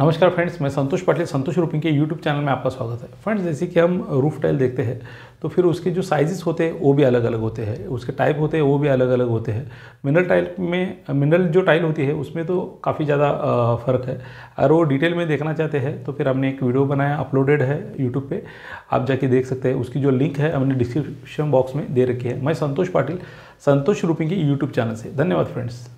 नमस्कार फ्रेंड्स मैं संतोष पाटिल संतोष रूपिंग के यूट्यूब चैनल में आपका स्वागत है फ्रेंड्स जैसे कि हम रूफ टाइल देखते हैं तो फिर उसके जो साइजेस होते हैं वो भी अलग अलग होते हैं उसके टाइप होते हैं वो भी अलग अलग होते हैं मिनरल टाइल में मिनरल जो टाइल होती है उसमें तो काफ़ी ज़्यादा फ़र्क है अगर वो डिटेल में देखना चाहते हैं तो फिर हमने एक वीडियो बनाया अपलोडेड है यूट्यूब पर आप जाके देख सकते हैं उसकी जो लिंक है हमने डिस्क्रिप्शन बॉक्स में दे रखी है मैं संतोष पाटिल संतोष रूपिंग के यूट्यूब चैनल से धन्यवाद फ्रेंड्स